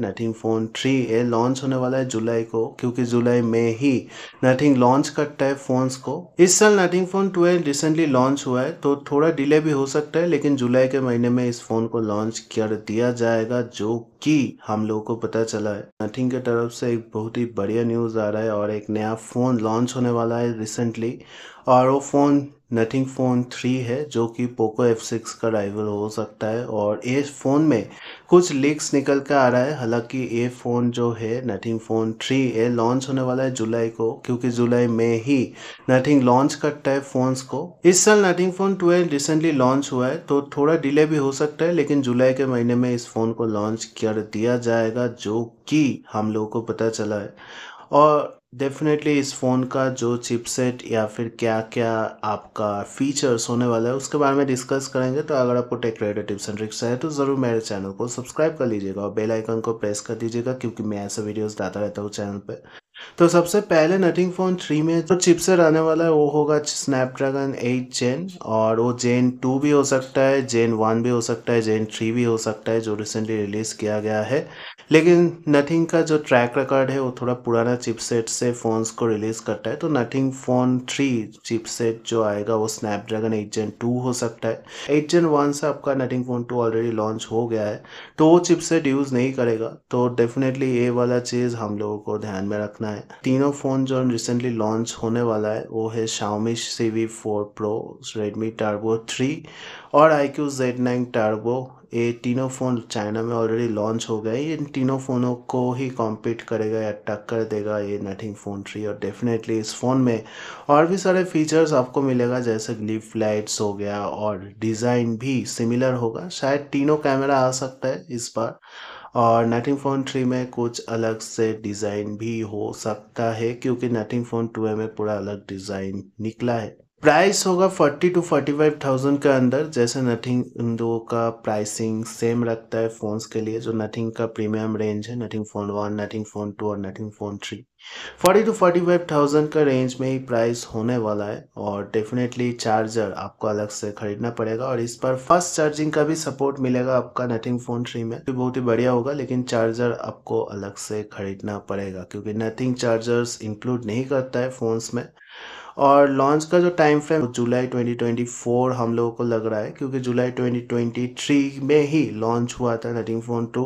nothing phone three a launch होने वाला है जुलाई को क्योंकि जुलाई में ही नथिंग लॉन्च करता है फ़ोन्स को इस साल Nothing phone twelve recently launch हुआ है तो थोड़ा डिले भी हो सकता है लेकिन जुलाई के महीने में इस फ़ोन को लॉन्च कर दिया जाएगा जो कि हम लोगों को पता चला है नथिंग के तरफ से एक बहुत ही बढ़िया न्यूज़ आ रहा है और एक नया फ़ोन लॉन्च होने वाला है रिसेंटली और वो फ़ोन नथिंग फ़ोन थ्री है जो कि पोको एफ सिक्स का ड्राइवर हो सकता है और ये फ़ोन में कुछ लीक्स निकल कर आ रहा है हालांकि ये फ़ोन जो है नथिंग फ़ोन थ्री ये लॉन्च होने वाला है जुलाई को क्योंकि जुलाई में ही नथिंग लॉन्च करता है फ़ोन्स को इस साल Nothing phone twelve recently launch हुआ है तो थोड़ा डिले भी हो सकता है लेकिन जुलाई के महीने में इस फ़ोन को लॉन्च कर दिया जाएगा जो कि हम लोगों को पता चला है और डेफिनेटली इस फ़ोन का जो चिपसेट या फिर क्या क्या आपका फीचर्स होने वाला है उसके बारे में डिस्कस करेंगे तो अगर आपको tech radio tips and tricks है तो ज़रूर मेरे चैनल को सब्सक्राइब कर लीजिएगा और बेल आइकन को प्रेस कर दीजिएगा क्योंकि मैं ऐसे वीडियोस डालता रहता हूँ चैनल पर तो सबसे पहले नथिंग फोन थ्री में जो चिपसेट आने वाला है वो होगा स्नैपड्रैगन एट जेन और वो जेन टू भी हो सकता है जेन वन भी हो सकता है जेन थ्री भी हो सकता है जो रिसेंटली रिलीज़ किया गया है लेकिन नथिंग का जो ट्रैक रिकॉर्ड है वो थोड़ा पुराना चिपसेट से फ़ोन्स को रिलीज़ करता है तो नथिंग फ़ोन थ्री चिपसेट जो आएगा वो स्नैपड्रैगन एट जेन टू हो सकता है एट जेन वन से आपका Nothing phone two already launch हो गया है तो वो चिपसेट यूज़ नहीं करेगा तो डेफिनेटली ये वाला चीज़ हम लोगों को ध्यान में रखना है तीनों फ़ोन जो रिसेंटली लॉन्च होने वाला है वो है Xiaomi Civi four pro Redmi turbo three और iQOO Z nine turbo ये तीनों फ़ोन चाइना में ऑलरेडी लॉन्च हो गए इन तीनों फ़ोनों को ही कॉम्पीट करेगा या टक्कर देगा ये नथिंग फ़ोन थ्री और डेफिनेटली इस फ़ोन में और भी सारे फीचर्स आपको मिलेगा जैसे लिप लाइट्स हो गया और डिज़ाइन भी सिमिलर होगा शायद तीनों कैमरा आ सकता है इस बार और नथिंग फ़ोन थ्री में कुछ अलग से डिज़ाइन भी हो सकता है क्योंकि नथिंग फ़ोन टू में पूरा अलग डिज़ाइन निकला है प्राइस होगा forty two forty five thousand के अंदर जैसे नथिंग इन दो का प्राइसिंग सेम रखता है फ़ोन्स के लिए जो नथिंग का प्रीमियम रेंज है Nothing phone one Nothing phone two और Nothing phone three forty two forty five thousand का रेंज में ही प्राइस होने वाला है और डेफिनेटली चार्जर आपको अलग से खरीदना पड़ेगा और इस पर फास्ट चार्जिंग का भी सपोर्ट मिलेगा आपका नथिंग फ़ोन थ्री में तो बहुत ही बढ़िया होगा लेकिन चार्जर आपको अलग से खरीदना पड़ेगा क्योंकि नथिंग चार्जर्स इंक्लूड नहीं करता है फ़ोन्स में और लॉन्च का जो टाइम फ्रेम जुलाई 2024 हम लोगों को लग रहा है क्योंकि जुलाई 2023 में ही लॉन्च हुआ था नटिंग फ़ोन टू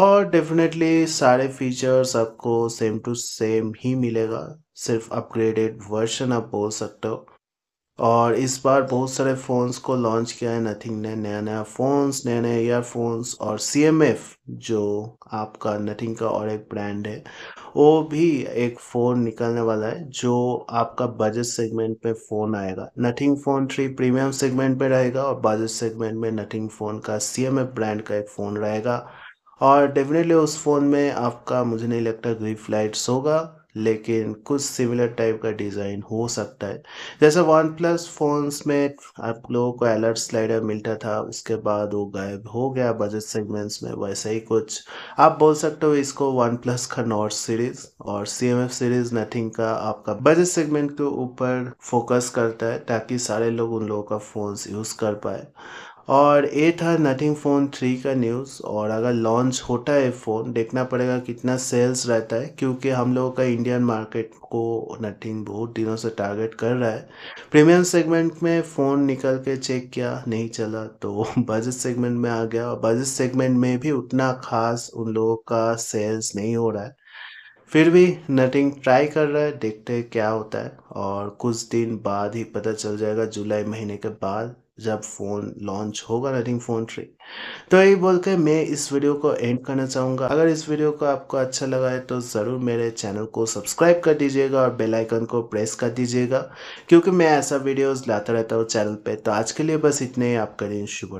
और डेफिनेटली सारे फीचर्स आपको सेम टू सेम ही मिलेगा सिर्फ अपग्रेडेड वर्जन आप बोल सकते हो और इस बार बहुत सारे फ़ोन्स को लॉन्च किया है नथिंग ने नया नया फ़ोन्स नए नए ईयरफोन्स और सी एम एफ जो आपका नथिंग का और एक ब्रांड है वो भी एक फ़ोन निकलने वाला है जो आपका बजट सेगमेंट पे फ़ोन आएगा Nothing phone three premium segment पे रहेगा और बजट सेगमेंट में नथिंग फ़ोन का सी एम एफ ब्रांड का एक फ़ोन रहेगा और डेफिनेटली उस फ़ोन में आपका मुझे नहीं लगता ग्रीफ लाइट्स होगा लेकिन कुछ सिमिलर टाइप का डिज़ाइन हो सकता है जैसे वन प्लस फोन्स में आप लोगों को अलर्ट स्लाइडर मिलता था उसके बाद वो गायब हो गया बजट सेगमेंट्स में वैसे ही कुछ आप बोल सकते हो इसको वन प्लस का नॉर्थ सीरीज और C M F series Nothing का आपका बजट सेगमेंट के ऊपर फोकस करता है ताकि सारे लोग उन लोगों का फ़ोन्स यूज़ कर पाए और ये था नथिंग फ़ोन थ्री का न्यूज़ और अगर लॉन्च होता है फ़ोन देखना पड़ेगा कितना सेल्स रहता है क्योंकि हम लोगों का इंडियन मार्केट को नथिंग बहुत दिनों से टारगेट कर रहा है प्रीमियम सेगमेंट में फ़ोन निकल के चेक किया नहीं चला तो बजट सेगमेंट में आ गया और बजट सेगमेंट में भी उतना खास उन लोगों का सेल्स नहीं हो रहा है फिर भी नटिंग ट्राई कर रहा है देखते हैं क्या होता है और कुछ दिन बाद ही पता चल जाएगा जुलाई महीने के बाद जब फ़ोन लॉन्च होगा रनिंग फ़ोन ट्री तो यही बोल के मैं इस वीडियो को एंड करना चाहूँगा अगर इस वीडियो को आपको अच्छा लगा है तो ज़रूर मेरे चैनल को सब्सक्राइब कर दीजिएगा और बेल आइकन को प्रेस कर दीजिएगा क्योंकि मैं ऐसा वीडियोस लाता रहता हूँ चैनल पे तो आज के लिए बस इतने ही आपका दिन शुभ